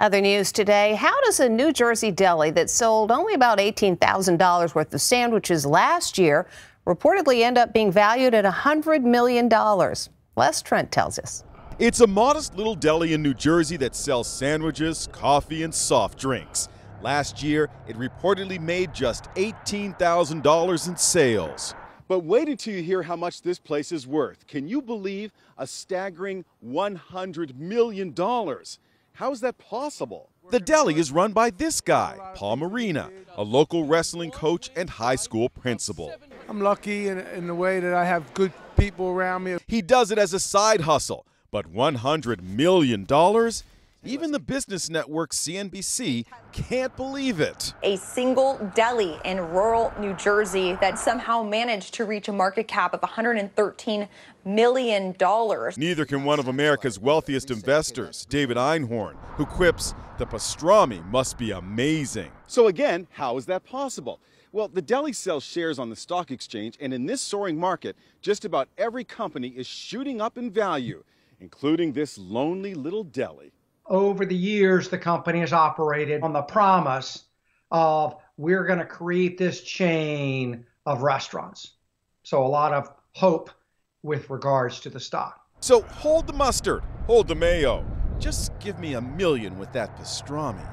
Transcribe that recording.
Other news today How does a New Jersey deli that sold only about $18,000 worth of sandwiches last year reportedly end up being valued at $100 million? Les Trent tells us. It's a modest little deli in New Jersey that sells sandwiches, coffee, and soft drinks. Last year, it reportedly made just $18,000 in sales. But wait until you hear how much this place is worth. Can you believe a staggering $100 million? How is that possible? The deli is run by this guy, Paul Marina, a local wrestling coach and high school principal. I'm lucky in, in the way that I have good people around me. He does it as a side hustle, but $100 million even the business network CNBC can't believe it. A single deli in rural New Jersey that somehow managed to reach a market cap of $113 million. Neither can one of America's wealthiest investors, David Einhorn, who quips, the pastrami must be amazing. So, again, how is that possible? Well, the deli sells shares on the stock exchange, and in this soaring market, just about every company is shooting up in value, including this lonely little deli over the years, the company has operated on the promise of we're going to create this chain of restaurants. So, a lot of hope with regards to the stock. So, hold the mustard, hold the mayo. Just give me a million with that pastrami.